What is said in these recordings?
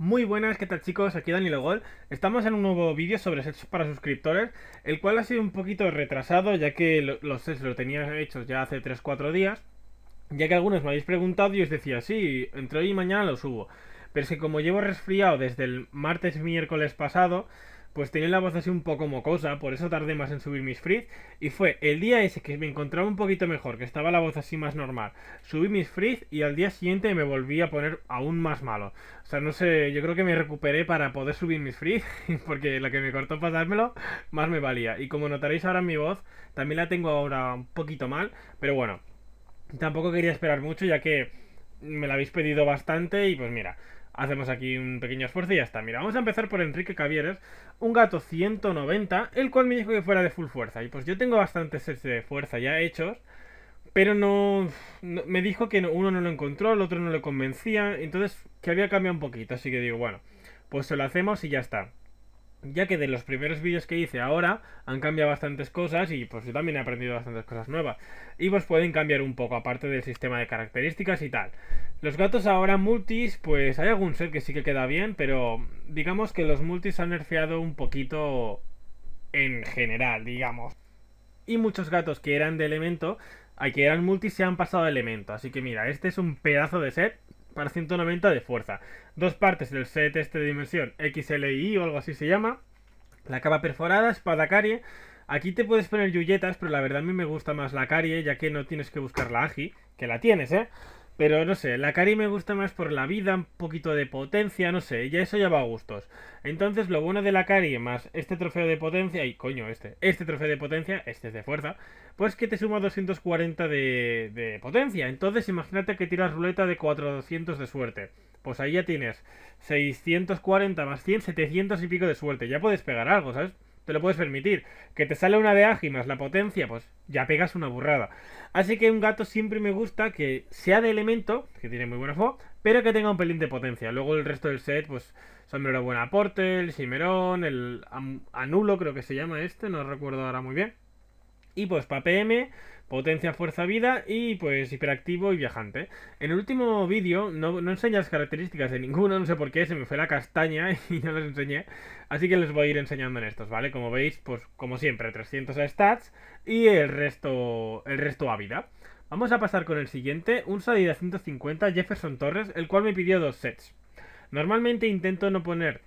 Muy buenas, ¿qué tal chicos? Aquí Dani Estamos en un nuevo vídeo sobre sexo para suscriptores, el cual ha sido un poquito retrasado ya que los lo, lo tenía hechos ya hace 3-4 días, ya que algunos me habéis preguntado y os decía, sí, entre hoy y mañana los subo. Pero es que como llevo resfriado desde el martes miércoles pasado, pues tenía la voz así un poco mocosa, por eso tardé más en subir mis frizz. Y fue el día ese que me encontraba un poquito mejor, que estaba la voz así más normal. Subí mis frizz y al día siguiente me volví a poner aún más malo. O sea, no sé, yo creo que me recuperé para poder subir mis frizz, porque lo que me cortó pasármelo, más me valía. Y como notaréis ahora en mi voz, también la tengo ahora un poquito mal, pero bueno, tampoco quería esperar mucho ya que me la habéis pedido bastante y pues mira, hacemos aquí un pequeño esfuerzo y ya está. Mira, vamos a empezar por Enrique Cavieres, un gato 190, el cual me dijo que fuera de full fuerza. Y pues yo tengo bastantes sets de fuerza ya hechos, pero no, me dijo que uno no lo encontró, el otro no le convencía, entonces que había cambiado un poquito, así que digo, bueno, pues se lo hacemos y ya está ya que de los primeros vídeos que hice ahora han cambiado bastantes cosas y pues yo también he aprendido bastantes cosas nuevas. Y pues pueden cambiar un poco, aparte del sistema de características y tal. Los gatos ahora multis, pues hay algún set que sí que queda bien, pero digamos que los multis han nerfeado un poquito en general, digamos. Y muchos gatos que eran de elemento, hay que eran multis se han pasado de elemento. Así que mira, este es un pedazo de set para 190 de fuerza. Dos partes del set este de dimensión XLI o algo así se llama. La cava perforada, espada carie. Aquí te puedes poner yuyetas, pero la verdad a mí me gusta más la carie, ya que no tienes que buscar la agi, que la tienes, ¿eh? Pero no sé, la Cari me gusta más por la vida, un poquito de potencia, no sé, ya eso ya va a gustos. Entonces, lo bueno de la Cari más este trofeo de potencia, y coño, este, este trofeo de potencia, este es de fuerza, pues que te suma 240 de, de potencia. Entonces, imagínate que tiras ruleta de 400 de suerte. Pues ahí ya tienes 640 más 100, 700 y pico de suerte. Ya puedes pegar algo, ¿sabes? te lo puedes permitir. Que te sale una de ágimas más la potencia, pues ya pegas una burrada. Así que un gato siempre me gusta que sea de elemento, que tiene muy buena fo, pero que tenga un pelín de potencia. Luego el resto del set, pues sombrero buen aporte, el Cimerón, el Anulo creo que se llama este, no recuerdo ahora muy bien. Y pues para PM, potencia, fuerza, vida y pues hiperactivo y viajante. En el último vídeo no, no las características de ninguno, no sé por qué, se me fue la castaña y no las enseñé. Así que les voy a ir enseñando en estos, ¿vale? Como veis, pues como siempre, 300 stats y el resto, el resto a vida. Vamos a pasar con el siguiente, un salida 150 Jefferson Torres, el cual me pidió dos sets. Normalmente intento no poner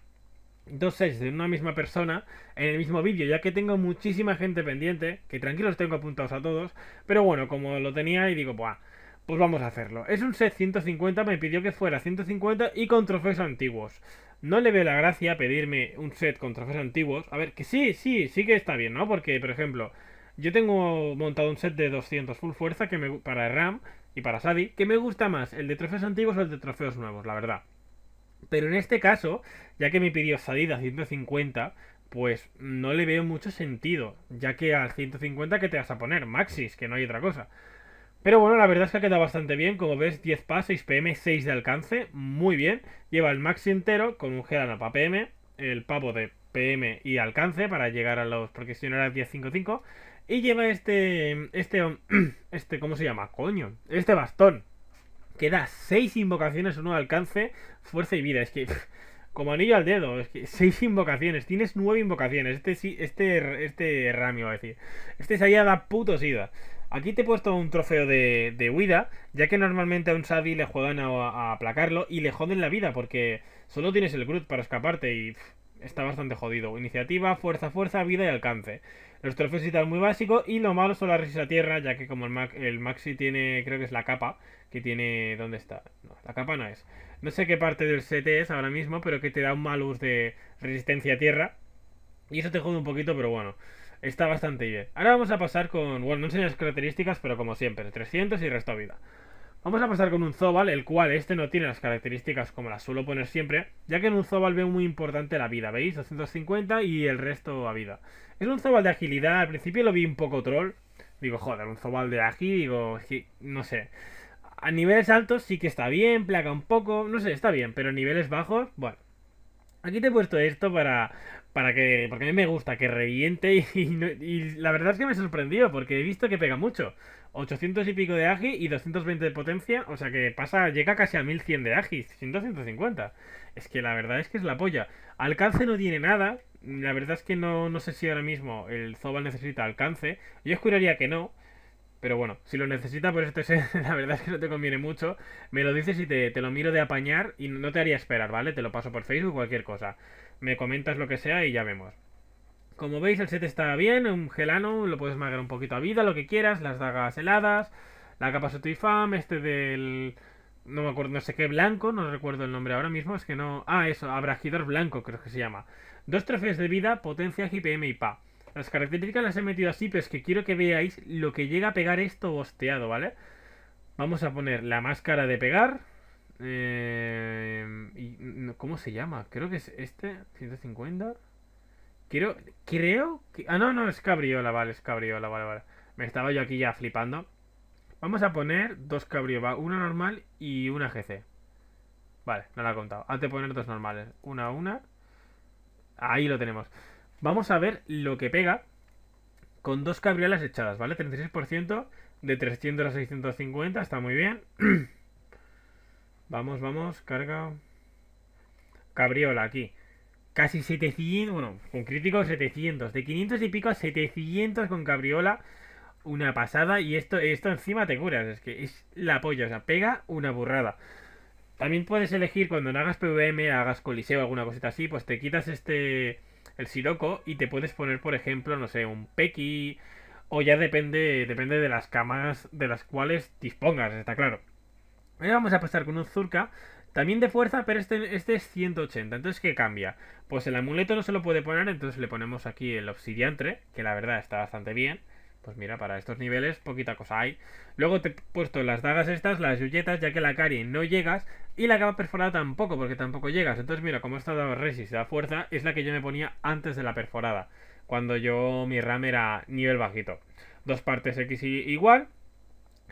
dos sets de una misma persona en el mismo vídeo, ya que tengo muchísima gente pendiente, que tranquilos tengo apuntados a todos, pero bueno, como lo tenía y digo, pues, pues vamos a hacerlo. Es un set 150, me pidió que fuera 150 y con trofeos antiguos. No le veo la gracia pedirme un set con trofeos antiguos. A ver, que sí, sí, sí que está bien, ¿no? Porque, por ejemplo, yo tengo montado un set de 200 full fuerza que me, para RAM y para Sadi, que me gusta más el de trofeos antiguos o el de trofeos nuevos, la verdad. Pero en este caso, ya que me pidió salida 150, pues no le veo mucho sentido, ya que al 150 ¿qué te vas a poner, Maxis, que no hay otra cosa. Pero bueno, la verdad es que ha quedado bastante bien, como ves, 10 pas, 6 PM, 6 de alcance, muy bien. Lleva el maxi entero con un Gelana para PM, el pavo de PM y alcance para llegar a los, porque si no era 10.55. Y lleva este, este, este, ¿cómo se llama? Coño, este bastón, que da 6 invocaciones o nuevo alcance, fuerza y vida. Es que como anillo al dedo, es que 6 invocaciones, tienes 9 invocaciones. Este este este Rami va a decir. Este es da puto sida. Aquí te he puesto un trofeo de, huida, ya que normalmente a un savi le juegan a, aplacarlo y le joden la vida, porque solo tienes el Groot para escaparte y está bastante jodido. Iniciativa, fuerza, fuerza, vida y alcance. Los trofeos y tal muy básico. Y lo malo son la resistencia a tierra, ya que como el, Maxi tiene, creo que es la capa, que tiene... ¿Dónde está? No, la capa no es. No sé qué parte del set es ahora mismo, pero que te da un malus de resistencia a tierra. Y eso te jode un poquito, pero bueno. Está bastante bien. Ahora vamos a pasar con... Bueno, no enseño las características, pero como siempre. 300 y resto vida. Vamos a pasar con un Zobal, el cual este no tiene las características como las suelo poner siempre, ya que en un Zobal veo muy importante la vida, ¿veis? 250 y el resto a vida. Es un Zobal de agilidad, al principio lo vi un poco troll, digo, joder, un Zobal de aquí, digo, no sé. A niveles altos sí que está bien, placa un poco, no sé, está bien, pero a niveles bajos, bueno. Aquí te he puesto esto para, para que. Porque a mí me gusta que reviente y, y, la verdad es que me sorprendió porque he visto que pega mucho. 800 y pico de agi y 220 de potencia, o sea que pasa, llega casi a 1100 de agi, 150 Es que la verdad es que es la polla. Alcance no tiene nada, la verdad es que no, sé si ahora mismo el Zobal necesita alcance. Yo curaría que no, pero bueno, si lo necesita, pues este set, la verdad es que no te conviene mucho. Me lo dices y te, lo miro de apañar y no te haría esperar, ¿vale? Te lo paso por Facebook, cualquier cosa. Me comentas lo que sea y ya vemos. Como veis, el set está bien, un gelano, lo puedes magar un poquito a vida, lo que quieras, las dagas heladas, la capa Sotifam, este del... No me acuerdo, no sé qué blanco, no recuerdo el nombre ahora mismo, es que no... Ah, eso, abrajidor blanco creo que se llama. Dos trofeos de vida, potencia, GPM y PA. Las características las he metido así, pero es que quiero que veáis lo que llega a pegar esto bosteado, ¿vale? Vamos a poner la máscara de pegar. Eh, y, ¿Cómo se llama? Creo que es este, 150. Quiero, creo que... Ah, no, no, es cabriola, vale, es cabriola, vale, vale. Me estaba yo aquí ya flipando. Vamos a poner dos cabriolas, una normal y una GC. Vale, no la he contado. Antes de poner dos normales, una a una. Ahí lo tenemos. Vamos a ver lo que pega con dos cabriolas echadas, ¿vale? 36% de 300 a 650, está muy bien. vamos, vamos, carga. Cabriola aquí. Casi 700, bueno, con crítico 700. De 500 y pico a 700 con cabriola. Una pasada. Y esto, esto encima te curas. Es que es la polla. O sea, pega una burrada. También puedes elegir cuando no hagas PVM, hagas coliseo, alguna cosita así. Pues te quitas este el siroco y te puedes poner, por ejemplo, no sé, un pequi o ya depende, depende de las camas de las cuales dispongas, está claro. Ahora vamos a pasar con un Zurka, también de fuerza, pero este, este es 180. Entonces, ¿qué cambia? Pues el amuleto no se lo puede poner, entonces le ponemos aquí el obsidiantre, que la verdad está bastante bien. Pues mira, para estos niveles poquita cosa hay. Luego te he puesto las dagas estas, las yuyetas, ya que la cari no llegas. Y la capa perforada tampoco, porque tampoco llegas. Entonces mira, como esta da resist, da fuerza, es la que yo me ponía antes de la perforada. Cuando yo mi ram era nivel bajito. Dos partes X igual.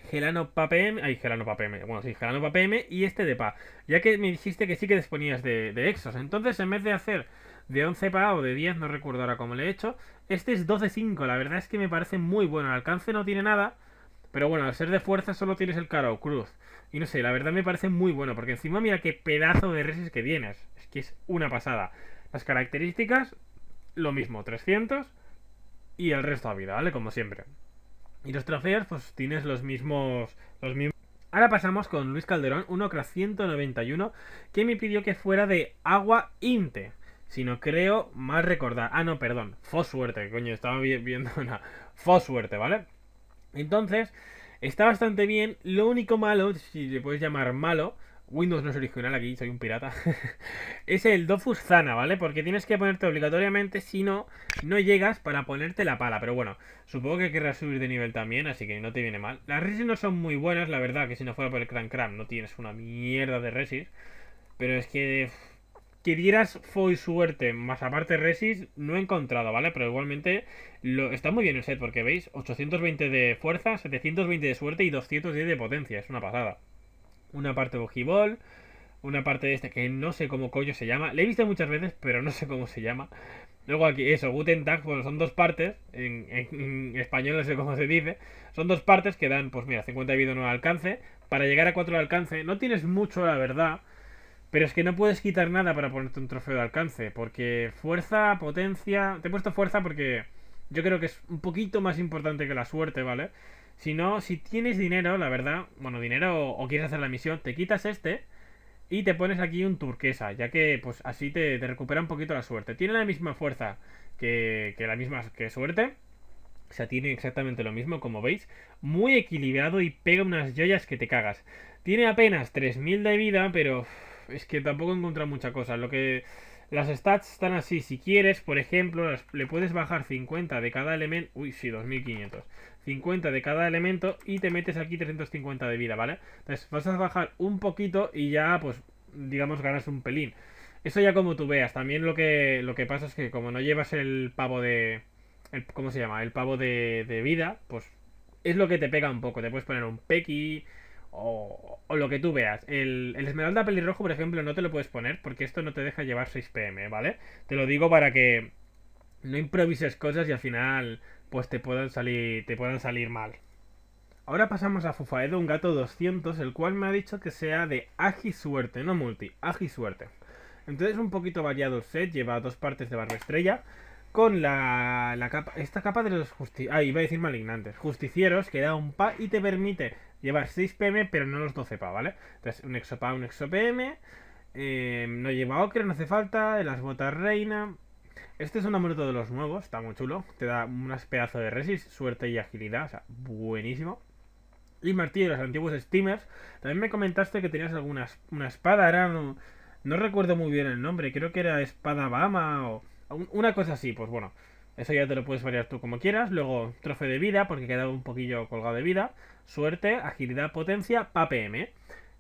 Gelano PM, ay, Gelano PAPM, bueno, sí, Gelano PM y este de PA. Ya que me dijiste que sí que disponías de, de Exos. Entonces, en vez de hacer de 11 para o de 10, no recuerdo ahora cómo le he hecho. Este es 12 5, la verdad es que me parece muy bueno. El alcance no tiene nada, pero bueno, al ser de fuerza solo tienes el caro cruz. Y no sé, la verdad me parece muy bueno, porque encima mira qué pedazo de reses que tienes. Es que es una pasada. Las características, lo mismo, 300 y el resto a vida, ¿vale? Como siempre. Y los trofeos, pues tienes los mismos... Los mismos... Ahora pasamos con Luis Calderón, 1 191, que me pidió que fuera de agua inte no creo mal recordar. Ah, no, perdón. suerte coño, estaba viendo una. suerte ¿vale? Entonces, está bastante bien. Lo único malo, si le puedes llamar malo, Windows no es original aquí, soy un pirata, es el Dofus Zana, ¿vale? Porque tienes que ponerte obligatoriamente, si no, no llegas para ponerte la pala. Pero bueno, supongo que querrás subir de nivel también, así que no te viene mal. Las resis no son muy buenas, la verdad, que si no fuera por el Crank Cram no tienes una mierda de resis. Pero es que que dieras Foy suerte, más aparte resis no he encontrado, ¿vale? Pero igualmente lo, está muy bien el set, porque veis, 820 de fuerza, 720 de suerte y 210 de potencia, es una pasada. Una parte de bojibol una parte de este que no sé cómo coño se llama, le he visto muchas veces, pero no sé cómo se llama. Luego aquí, eso, Guten Tag, bueno, son dos partes, en, español no sé cómo se dice, son dos partes que dan, pues mira, 50 de vida no alcance, para llegar a 4 de alcance, no tienes mucho la verdad, pero es que no puedes quitar nada para ponerte un trofeo de alcance, porque fuerza, potencia... Te he puesto fuerza porque yo creo que es un poquito más importante que la suerte, ¿vale? Si no, si tienes dinero, la verdad, bueno, dinero o, quieres hacer la misión, te quitas este y te pones aquí un turquesa, ya que pues así te, te recupera un poquito la suerte. Tiene la misma fuerza que, que la misma que suerte, o sea, tiene exactamente lo mismo, como veis. Muy equilibrado y pega unas joyas que te cagas. Tiene apenas 3.000 de vida, pero es que tampoco he encontrado mucha cosa. Lo que las stats están así. Si quieres, por ejemplo, le puedes bajar 50 de cada elemento. Uy, sí, 2500. 50 de cada elemento y te metes aquí 350 de vida, ¿vale? Entonces vas a bajar un poquito y ya, pues, digamos, ganas un pelín. Eso ya como tú veas. También lo que, lo que pasa es que como no llevas el pavo de... ¿Cómo se llama? El pavo de, de vida, pues es lo que te pega un poco. Te puedes poner un pequi o, lo que tú veas. El, esmeralda pelirrojo, por ejemplo, no te lo puedes poner porque esto no te deja llevar 6 PM, ¿vale? Te lo digo para que no improvises cosas y al final pues te puedan salir, te puedan salir mal. Ahora pasamos a Fufaedo, un gato 200, el cual me ha dicho que sea de agi suerte, no multi, agi suerte. Entonces un poquito variado el set, lleva dos partes de barra estrella, con la, la capa, esta capa de los justicieros, ah, iba a decir malignantes, justicieros, que da un pa y te permite lleva 6 PM, pero no los 12 PA, ¿vale? Entonces, un EXO PA, un exopm. PM. Em, no lleva ocre, no hace falta. De Las botas reina. Este es un amuleto de los nuevos, está muy chulo. Te da un pedazo de resist, suerte y agilidad, o sea, buenísimo. Y martillo de los antiguos steamers. También me comentaste que tenías alguna una espada, era no, recuerdo muy bien el nombre, creo que era espada bama o una cosa así, pues bueno. Eso ya te lo puedes variar tú como quieras. Luego, trofeo de vida, porque queda un poquillo colgado de vida. Suerte, agilidad, potencia, PAPM.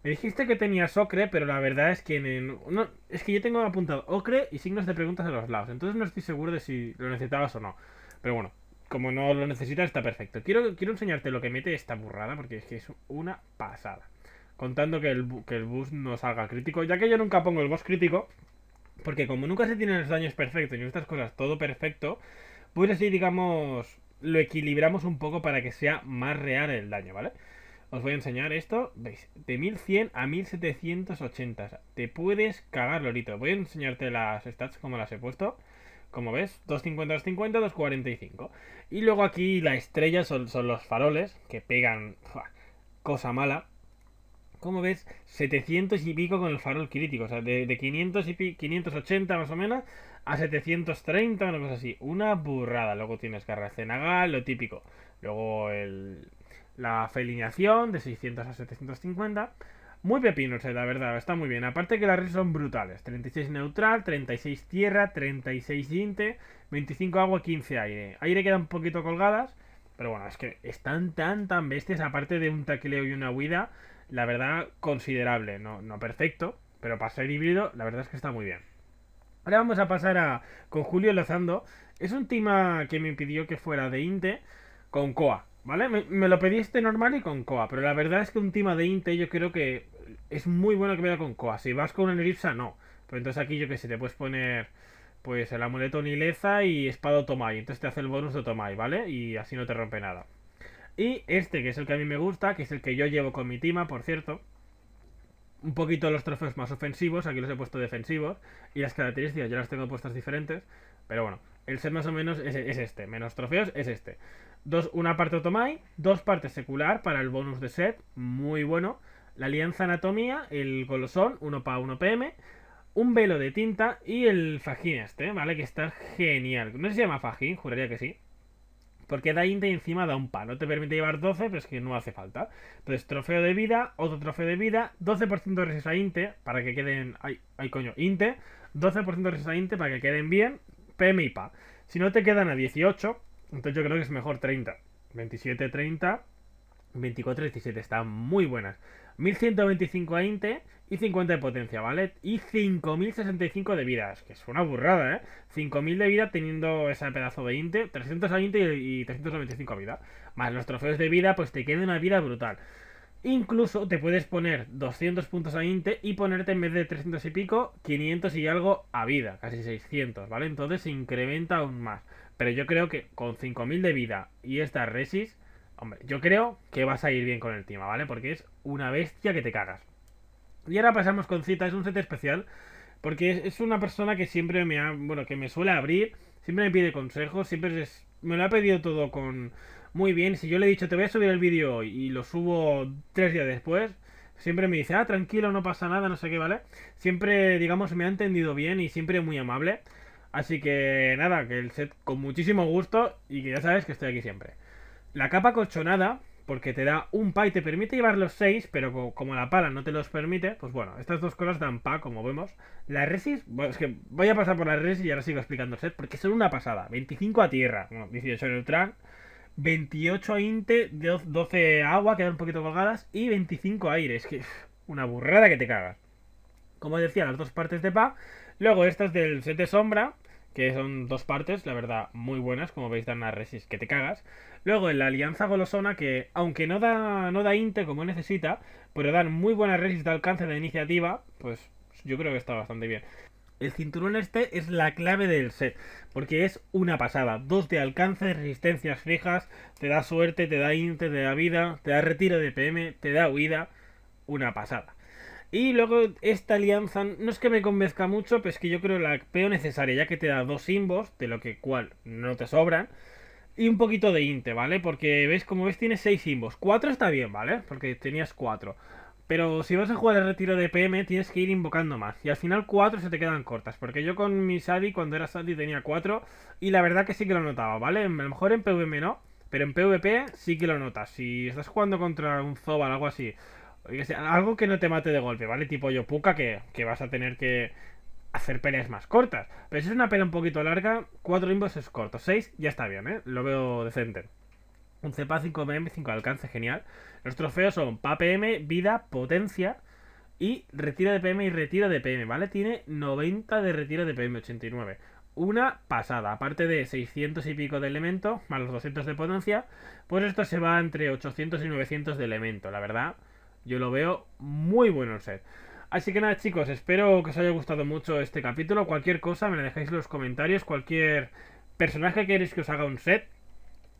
Me dijiste que tenías ocre, pero la verdad es que no, es que yo tengo apuntado ocre y signos de preguntas a los lados. Entonces no estoy seguro de si lo necesitabas o no. Pero bueno, como no lo necesitas está perfecto. Quiero, quiero enseñarte lo que mete esta burrada porque es que es una pasada. Contando que el, que el bus no salga crítico, ya que yo nunca pongo el boss crítico, porque como nunca se tienen los daños perfectos y estas cosas todo perfecto, pues así, digamos, lo equilibramos un poco para que sea más real el daño, ¿vale? Os voy a enseñar esto, veis, de 1100 a 1780, o sea, te puedes cagar, Lorito. Voy a enseñarte las stats como las he puesto, como ves, 250, 250, 245. Y luego aquí la estrella son, los faroles, que pegan, cosa mala. Como ves, 700 y pico con el farol crítico, o sea, de, 500 y pico, 580 más o menos a 730, una cosa así. Una burrada. Luego tienes Garra lo típico. Luego el, la felineación de 600 a 750. Muy pepino, eh, la verdad, está muy bien. Aparte que las redes son brutales. 36 neutral, 36 tierra, 36 inte, 25 agua, 15 aire. Aire queda un poquito colgadas, pero bueno, es que están tan, tan bestias. Aparte de un taquileo y una huida, la verdad, considerable. no perfecto, pero para ser híbrido, la verdad es que está muy bien. Ahora vamos a pasar a con Julio Lozando. Es un tema que me pidió que fuera de Inte con Coa, ¿vale? Me, lo lo pediste normal y con Coa, pero la verdad es que un tema de Inte yo creo que es muy bueno que vaya con Coa. Si vas con una elipsa, no. Pero entonces aquí yo que sé, te puedes poner pues el amuleto Nileza y espada Tomai. Entonces te hace el bonus de Tomai, ¿vale? Y así no te rompe nada. Y este, que es el que a mí me gusta, que es el que yo llevo con mi tima, por cierto, un poquito los trofeos más ofensivos, aquí los he puesto defensivos, y las características yo las tengo puestas diferentes, pero bueno, el set más o menos es, este, menos trofeos es este. Dos, una parte Otomai, dos partes secular para el bonus de set, muy bueno, la alianza anatomía, el colosón, 1 para 1 PM, un velo de tinta y el fajín este, ¿vale? Que está genial. No sé si se llama fajín, juraría que sí. Porque da y encima da un palo. Te permite llevar 12, pero es que no hace falta. Entonces, trofeo de vida, otro trofeo de vida, 12% de resistencia a Inte, para que queden... Ay, coño, Inte. 12% de resistencia a Inte para que queden bien. PM y PA. Si no te quedan a 18, entonces yo creo que es mejor 30. 27, 30, 24, 17. Están muy buenas. 1125 a Inte y 50 de potencia, ¿vale? Y 5065 de vidas, que es una burrada, ¿eh? 5000 de vida teniendo ese pedazo de Inte, 300 a Inte y 395 a vida. Más los trofeos de vida, pues te queda una vida brutal. Incluso te puedes poner 200 puntos a Inte y ponerte en vez de 300 y pico, 500 y algo a vida, casi 600, ¿vale? Entonces se incrementa aún más. Pero yo creo que con 5000 de vida y esta resis Hombre, yo creo que vas a ir bien con el tema, ¿vale? Porque es una bestia que te cagas. Y ahora pasamos con cita. es un set especial, porque es una persona que siempre me ha, bueno, que me suele abrir, siempre me pide consejos, siempre me lo ha pedido todo con muy bien. Si yo le he dicho, te voy a subir el vídeo hoy y lo subo tres días después, siempre me dice, ah, tranquilo, no pasa nada, no sé qué, ¿vale? Siempre, digamos, me ha entendido bien y siempre muy amable. Así que nada, que el set con muchísimo gusto y que ya sabes que estoy aquí siempre. La capa colchonada, porque te da un pa y te permite llevar los 6, pero como la pala no te los permite, pues bueno, estas dos cosas dan pa, como vemos. La resis, bueno, es que voy a pasar por la resis y ahora sigo explicando porque son una pasada. 25 a tierra, bueno, 18 neutral, 28 a inte, 12 agua, quedan un poquito colgadas, y 25 a aire, es que una burrada que te cagas. Como decía, las dos partes de pa. Luego estas del set de sombra, que son dos partes, la verdad, muy buenas, como veis, dan una resist que te cagas. Luego en la Alianza Golosona, que aunque no da, no da Inte como necesita, pero dan muy buena resist de alcance de iniciativa, pues yo creo que está bastante bien. El cinturón este es la clave del set, porque es una pasada. Dos de alcance, resistencias fijas, te da suerte, te da inte, te da vida, te da retiro de PM, te da huida. Una pasada. Y luego esta alianza, no es que me convenzca mucho, pero es que yo creo la peor necesaria, ya que te da dos simbos, de lo que cual no te sobran, y un poquito de inte, ¿vale? Porque ves como ves, tienes seis simbos. Cuatro está bien, ¿vale? Porque tenías cuatro. Pero si vas a jugar el retiro de PM, tienes que ir invocando más. Y al final cuatro se te quedan cortas. Porque yo con mi Sadi, cuando era Sadi, tenía cuatro. Y la verdad que sí que lo notaba, ¿vale? A lo mejor en PvM no. Pero en PvP sí que lo notas. Si estás jugando contra un Zobal o algo así algo que no te mate de golpe, ¿vale? Tipo yo que, que vas a tener que hacer peleas más cortas. Pero si es una pelea un poquito larga, 4 limbos es corto. 6 ya está bien, ¿eh? Lo veo decente. Un cepa 5 bm 5 alcance, genial. Los trofeos son PAPM, vida, potencia y retira de PM y retira de PM, ¿vale? Tiene 90 de retiro de PM, 89. Una pasada, aparte de 600 y pico de elemento, más los 200 de potencia, pues esto se va entre 800 y 900 de elemento, la verdad yo lo veo muy bueno el set. Así que nada chicos, espero que os haya gustado mucho este capítulo. Cualquier cosa me la dejáis en los comentarios. Cualquier personaje que queréis que os haga un set.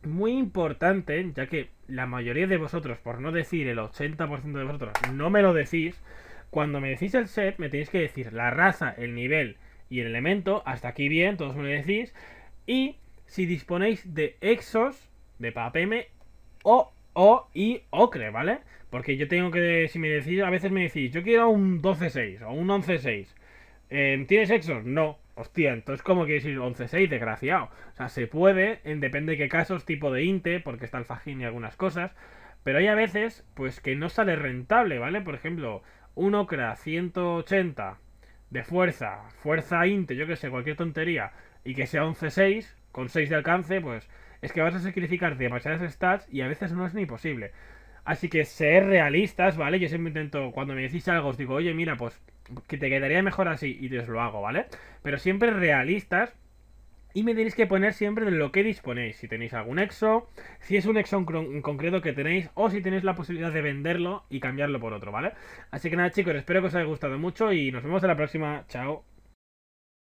Muy importante, ya que la mayoría de vosotros, por no decir el 80% de vosotros, no me lo decís. Cuando me decís el set, me tenéis que decir la raza, el nivel y el elemento. Hasta aquí bien, todos me lo decís. Y si disponéis de exos, de Papeme o, o y ocre, ¿vale? Porque yo tengo que, si me decís, a veces me decís, yo quiero un 12-6 o un 11-6. Eh, em, ¿Tienes exos? No. Hostia, entonces ¿cómo quieres ir 11-6? Desgraciado. O sea, se puede, depende de qué casos, tipo de INTE, porque está el fajín y algunas cosas. Pero hay a veces, pues, que no sale rentable, ¿vale? Por ejemplo, un OCRA 180 de fuerza, fuerza INTE, yo que sé, cualquier tontería, y que sea 11-6, con 6 de alcance, pues, es que vas a sacrificar demasiadas stats y a veces no es ni posible. Así que ser realistas, ¿vale? Yo siempre intento, cuando me decís algo, os digo, oye, mira, pues que te quedaría mejor así y os lo hago, ¿vale? Pero siempre realistas y me tenéis que poner siempre de lo que disponéis, si tenéis algún exo, si es un exo en concreto que tenéis o si tenéis la posibilidad de venderlo y cambiarlo por otro, ¿vale? Así que nada chicos, espero que os haya gustado mucho y nos vemos en la próxima, chao.